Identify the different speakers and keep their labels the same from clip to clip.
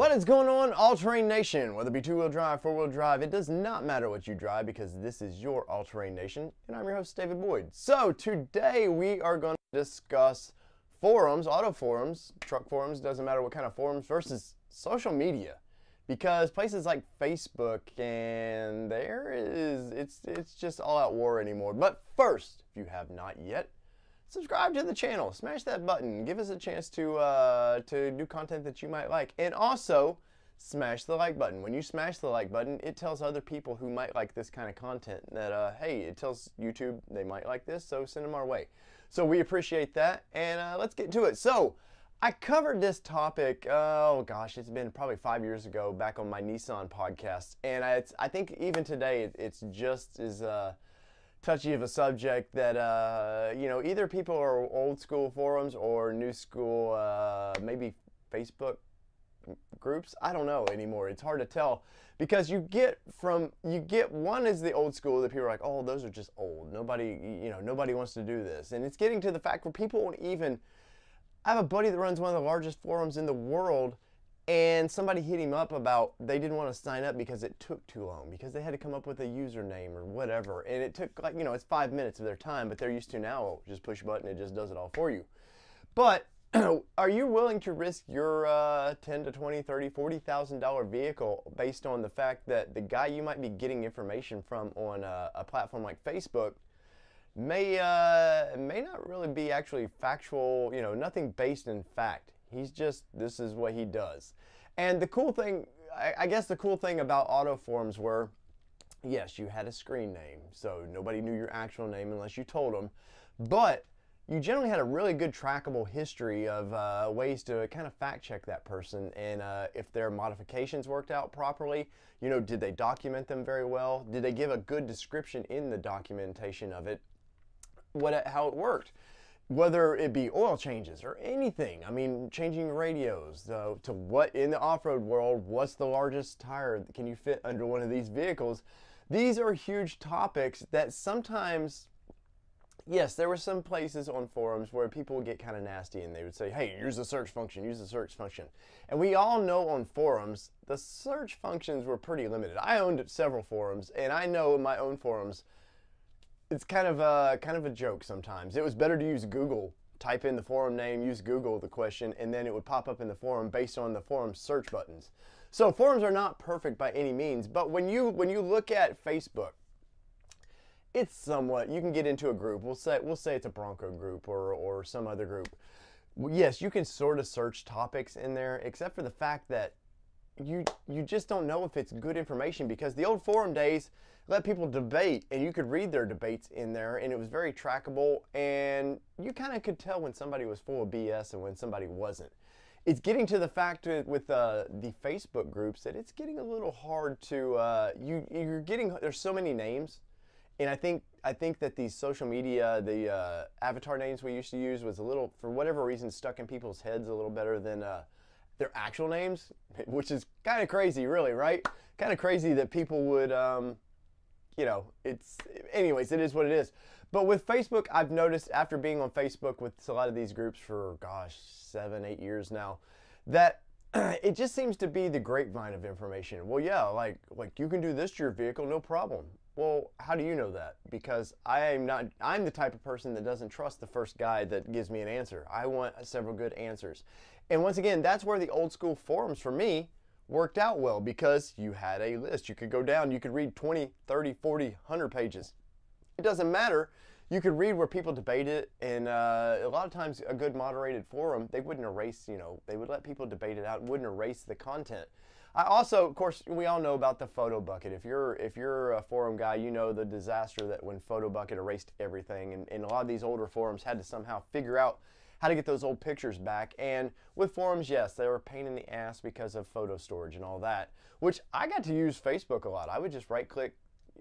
Speaker 1: What is going on, All Terrain Nation? Whether it be two-wheel drive, four-wheel drive, it does not matter what you drive because this is your All Terrain Nation, and I'm your host, David Boyd. So today we are going to discuss forums, auto forums, truck forums, doesn't matter what kind of forums, versus social media. Because places like Facebook and there is, it's, it's just all at war anymore. But first, if you have not yet, subscribe to the channel, smash that button, give us a chance to uh, to do content that you might like, and also smash the like button. When you smash the like button, it tells other people who might like this kind of content that uh, hey, it tells YouTube they might like this, so send them our way. So we appreciate that, and uh, let's get to it. So. I covered this topic, oh gosh, it's been probably five years ago back on my Nissan podcast. And I, I think even today, it, it's just as uh, touchy of a subject that uh, you know either people are old school forums or new school uh, maybe Facebook groups i don't know anymore it's hard to tell because you get from you get one is the old school that people are like oh those are just old nobody you know nobody wants to do this and it's getting to the fact where people won't even i have a buddy that runs one of the largest forums in the world and somebody hit him up about they didn't want to sign up because it took too long because they had to come up with a username or whatever and it took like you know it's five minutes of their time but they're used to now just push a button it just does it all for you but are you willing to risk your uh, 10 to 20 30 40 thousand dollar vehicle based on the fact that the guy you might be getting information from on a, a platform like facebook may uh, may not really be actually factual you know nothing based in fact He's just, this is what he does. And the cool thing, I, I guess the cool thing about auto forms were, yes, you had a screen name, so nobody knew your actual name unless you told them, but you generally had a really good trackable history of uh, ways to kind of fact check that person and uh, if their modifications worked out properly. You know, did they document them very well? Did they give a good description in the documentation of it? What, how it worked? whether it be oil changes or anything. I mean, changing radios uh, to what in the off-road world, what's the largest tire can you fit under one of these vehicles? These are huge topics that sometimes, yes, there were some places on forums where people would get kind of nasty and they would say, hey, use the search function, use the search function. And we all know on forums, the search functions were pretty limited. I owned several forums and I know in my own forums, it's kind of a uh, kind of a joke sometimes. It was better to use Google. Type in the forum name, use Google the question, and then it would pop up in the forum based on the forum search buttons. So forums are not perfect by any means, but when you when you look at Facebook, it's somewhat you can get into a group. We'll say we'll say it's a Bronco group or or some other group. Yes, you can sort of search topics in there, except for the fact that you you just don't know if it's good information because the old forum days let people debate and you could read their debates in there and it was very trackable and you kind of could tell when somebody was full of BS and when somebody wasn't. It's getting to the fact with uh, the Facebook groups that it's getting a little hard to uh, you you're getting there's so many names and I think I think that the social media, the uh, avatar names we used to use was a little, for whatever reason, stuck in people's heads a little better than uh, their actual names, which is kind of crazy, really, right? Kind of crazy that people would, um, you know, it's, anyways, it is what it is. But with Facebook, I've noticed after being on Facebook with a lot of these groups for, gosh, seven, eight years now, that it just seems to be the grapevine of information. Well, yeah, like like you can do this to your vehicle, no problem. Well, how do you know that? Because I am not I'm the type of person that doesn't trust the first guy that gives me an answer. I want several good answers. And once again, that's where the old school forums for me worked out well because you had a list. You could go down, you could read 20, 30, 40, 100 pages. It doesn't matter. You could read where people debated it, and uh, a lot of times a good moderated forum, they wouldn't erase, you know, they would let people debate it out, wouldn't erase the content. I also, of course, we all know about the photo bucket. If you're if you're a forum guy, you know the disaster that when photo bucket erased everything, and, and a lot of these older forums had to somehow figure out how to get those old pictures back. And with forums, yes, they were pain in the ass because of photo storage and all that, which I got to use Facebook a lot. I would just right click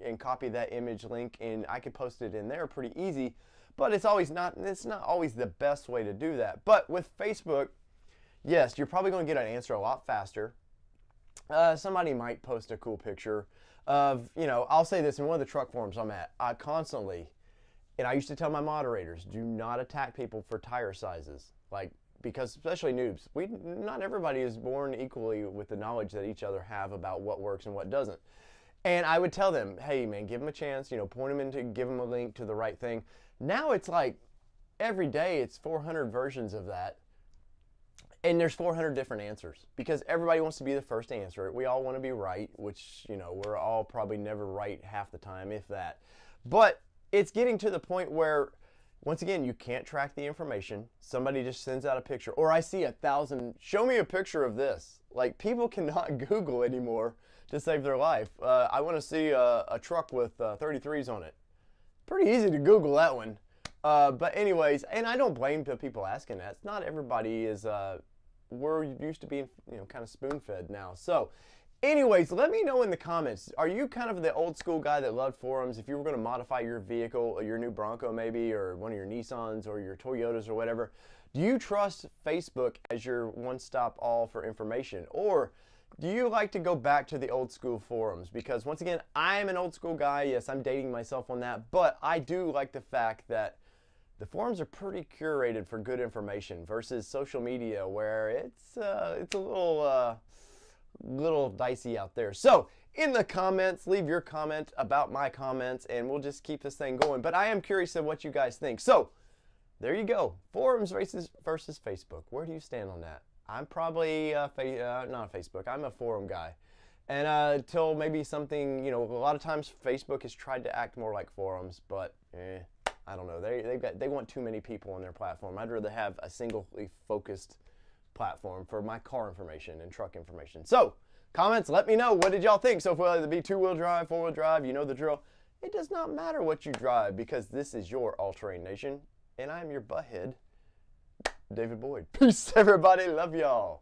Speaker 1: and copy that image link and I could post it in there pretty easy, but it's always not, it's not always the best way to do that. But with Facebook, yes, you're probably gonna get an answer a lot faster uh, somebody might post a cool picture of, you know, I'll say this in one of the truck forums I'm at, I constantly, and I used to tell my moderators, do not attack people for tire sizes. Like, because especially noobs, we not everybody is born equally with the knowledge that each other have about what works and what doesn't. And I would tell them, hey man, give them a chance, you know, point them into, give them a link to the right thing. Now it's like every day it's 400 versions of that and there's 400 different answers because everybody wants to be the first to answer it. We all want to be right, which, you know, we're all probably never right half the time, if that. But it's getting to the point where, once again, you can't track the information. Somebody just sends out a picture, or I see a thousand, show me a picture of this. Like, people cannot Google anymore to save their life. Uh, I want to see a, a truck with uh, 33s on it. Pretty easy to Google that one. Uh, but anyways, and I don't blame the people asking that. It's not everybody is. Uh, we're used to being, you know, kind of spoon fed now. So, anyways, let me know in the comments. Are you kind of the old school guy that loved forums? If you were going to modify your vehicle, uh, your new Bronco maybe, or one of your Nissans or your Toyotas or whatever, do you trust Facebook as your one stop all for information? Or do you like to go back to the old school forums? Because once again, I'm an old school guy. Yes, I'm dating myself on that, but I do like the fact that the forums are pretty curated for good information versus social media where it's, uh, it's a little, uh, little dicey out there. So in the comments, leave your comment about my comments and we'll just keep this thing going. But I am curious of what you guys think. So there you go. Forums versus, versus Facebook. Where do you stand on that? I'm probably uh, uh, not Facebook. I'm a forum guy. And uh, until maybe something, you know, a lot of times Facebook has tried to act more like forums, but eh. I don't know. They they got they want too many people on their platform. I'd rather have a singly focused platform for my car information and truck information. So comments, let me know what did y'all think. So if it be two wheel drive, four wheel drive, you know the drill. It does not matter what you drive because this is your all terrain nation, and I'm your butthead, David Boyd. Peace, everybody. Love y'all.